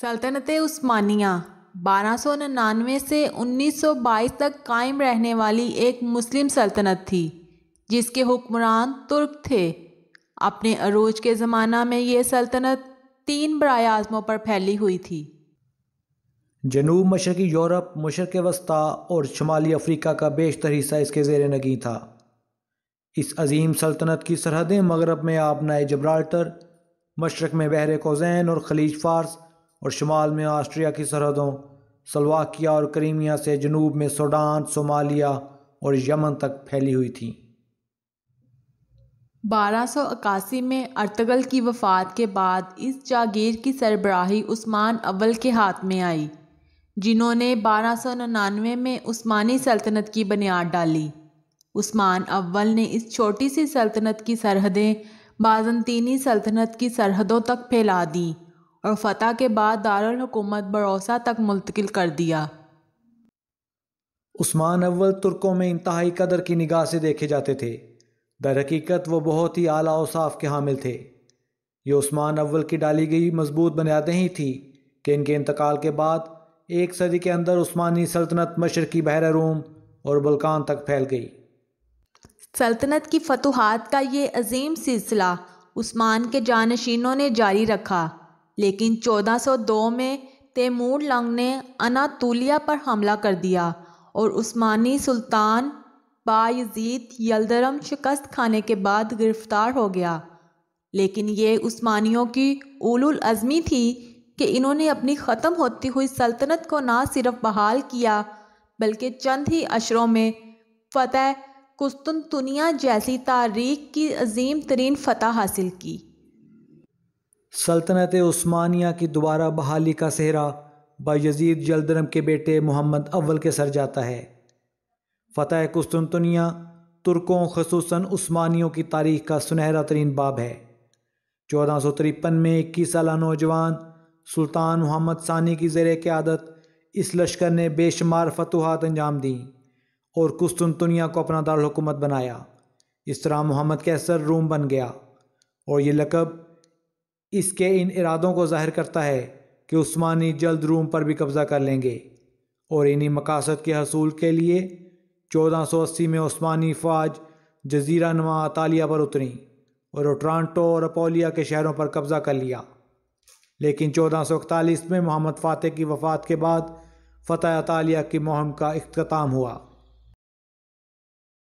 सल्तनत उस्मानिया 1299 से 1922 तक कायम रहने वाली एक मुस्लिम सल्तनत थी जिसके हुक्मरान तुर्क थे अपने अरूज के ज़माना में यह सल्तनत तीन बरए आज़मों पर फैली हुई थी जनूब मशरकी यूरोप मशरक वस्ती और शुमाली अफ्रीका का बेशतर हिस्सा इसके जेर नगी था इस अजीम सल्तनत की सरहदें मगरब में नए जबराल्टर मशरक में बहर कोजैन और खलीज फारस और शुमाल में आस्ट्रिया की सरहदों सलवाकिया और करीमिया से जनूब में सूडान सोमालिया और यमन तक फैली हुई थी 1281 में अर्तगल की वफात के बाद इस जागीर की सरबराही उस्मान अव्वल के हाथ में आई जिन्होंने 1299 में उस्मानी सल्तनत की बुनियाद डाली उस्मान अव्वल ने इस छोटी सी सल्तनत की सरहदें बाजनतीनी सल्तनत की सरहदों तक फैला दी और फतह के बाद दारुल हुकूमत बड़ौसा तक मुंतकिल कर दिया उस्मान अव्वल तुर्कों में इंतहाई कदर की निगाह से देखे जाते थे दरहकीकत वह बहुत ही आला और साफ के हामिल थे ये उस्मान अव्वल की डाली गई मजबूत बुनियादें ही थी कि इनके इंतकाल के बाद एक सदी के अंदर उस्मानी सल्तनत मशरकी बहर रूम और बल्कान तक फैल गई सल्तनत की फ़तुहात का ये अजीम सिलसिला उस्मान के जानशीनों ने जारी रखा लेकिन 1402 में तैमूर लंग ने अनातुलिया पर हमला कर दिया और उस्मानी सुल्तान बायजीद यलदरम शिकस्त खाने के बाद गिरफ्तार हो गया लेकिन ये उस्मानियों की उलुल अज़मी थी कि इन्होंने अपनी ख़त्म होती हुई सल्तनत को ना सिर्फ बहाल किया बल्कि चंद ही अशरों में फ़तेह कुस्तुनतुनिया जैसी तारीख की अजीम तरीन फ़तह हासिल की सल्तनत उस्मानिया की दोबारा बहाली का सेहरा बायजीद जलदरम के बेटे मोहम्मद अव्वल के सर जाता है फतेह कुस्तुनतनिया तुर्कों खसूस उस्मानियों की तारीख का सुनहरा तरीन बाब है चौदह सौ तिरपन में इक्कीस साल नौजवान सुल्तान मोहम्मद सानी की ज़र क़्यादत इस लश्कर ने बेशुमार फतूहत अंजाम दी और कुस्तुनतनिया को अपना दारकूमत बनाया इस तरह मोहम्मद कैसर रूम बन गया और ये लकब इसके इन इरादों को जाहिर करता है कि उस्मानी जल्द रूम पर भी कब्ज़ा कर लेंगे और इन्हीं मकासद के हसूल के लिए 1480 में उस्मानी फ़ौज जजीरा नुमा अतालिया पर उतरी और टोरानटो और अपोलिया के शहरों पर कब्ज़ा कर लिया लेकिन इकतालीस में मोहम्मद फ़ातह की वफ़ात के बाद फ़तेह अतालिया की मुहिम का अख्ताम हुआ